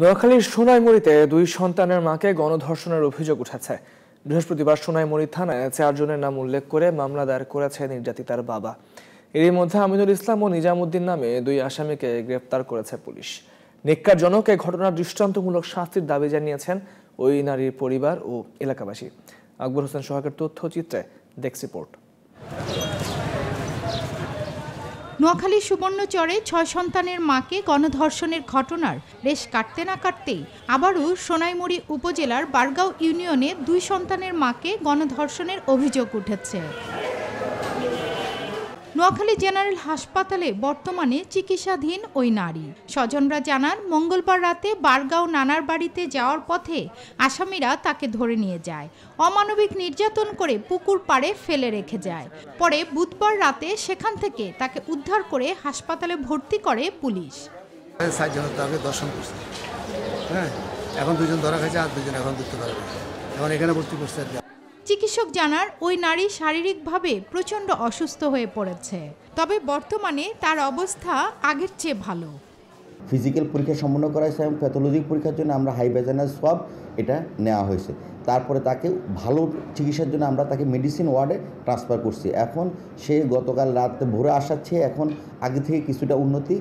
নোয়াখালীর সোনাইমুড়িতে দুই সন্তানের মাকে গণধর্ষণের অভিযোগ উঠেছে বৃহস্পতিবার সোনাইমুড়ি থানায় চারজনের নাম উল্লেখ করে মামলা দায়ের করেছে নির্যাতিতার বাবা এরই মধ্যে আমিনুল ইসলাম ও নিজামুদ্দিন নামে দুই আসামিকে গ্রেপ্তার করেছে পুলিশ নিকারজনক এ ঘটনার দৃষ্টান্তমূলক শাস্তির দাবি জানিয়েছেন ওই নারীর পরিবার ও এলাকাবাসী আকবর হোসেন সোহাগের তথ্যচিত্রে ডেক্স রিপোর্ট নোয়াখালী সুবর্ণচরে ছয় সন্তানের মাকে গণধর্ষণের ঘটনার রেশ কাটতে না কাটতেই আবারও সোনাইমুড়ি উপজেলার বারগাঁও ইউনিয়নে দুই সন্তানের মাকে গণধর্ষণের অভিযোগ উঠেছে নোয়াখালী জেনারেল হাসপাতালে বর্তমানে চিকিৎসাধীন ওই নারী স্বজনরা জানান মঙ্গলবার রাতে বারগাঁও নানার বাড়িতে যাওয়ার পথে আসামিরা তাকে ধরে নিয়ে যায় অমানবিক নির্যাতন করে পুকুর পাড়ে ফেলে রেখে যায় পরে বুধবার রাতে সেখান থেকে তাকে উদ্ধার করে হাসপাতালে ভর্তি করে পুলিশ হ্যাঁ, এখন দুজন ধরা খাইছে আর দুজন এখন ধরতে পারবে এখন এখানে ভর্তি করছে চিকিৎসক জানার ওই নারী শারীরিকভাবে প্রচণ্ড অসুস্থ হয়ে পড়েছে তবে বর্তমানে তার অবস্থা আগের চেয়ে ভালো ফিজিক্যাল পরীক্ষা সম্পন্ন করা হয়েছে এবং প্যাথোলজিক পরীক্ষার জন্য আমরা হাইভেজানাল সব এটা নেওয়া হয়েছে তারপরে তাকে ভালো চিকিৎসার জন্য আমরা তাকে মেডিসিন ওয়ার্ডে ট্রান্সফার করছি এখন সে গতকাল রাত ভোরে আসাচ্ছে এখন আগে থেকে কিছুটা উন্নতি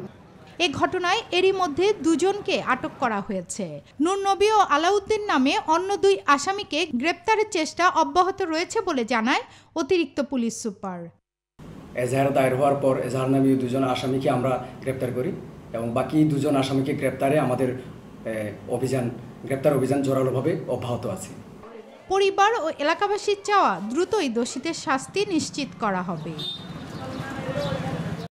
এ ঘটনায় এরই মধ্যে দুজনকে আটক করা হয়েছে নূরনবী ও আলাউদ্দিন নামে অন্য দুই আসামিকে গ্রেপ্তারের চেষ্টা অব্যাহত রয়েছে বলে জানায় অতিরিক্ত পুলিশ সুপার এজাহার দায়ের হওয়ার পর এজাহার নামে দুজন আসামিকে আমরা গ্রেপ্তার করি এবং বাকি দুজন আসামিকে গ্রেপ্তারে আমাদের অভিযান গ্রেপ্তার অভিযান জোরালোভাবে অব্যাহত আছে পরিবার ও এলাকাবাসীর চাওয়া দ্রুতই দোষীদের শাস্তি নিশ্চিত করা হবে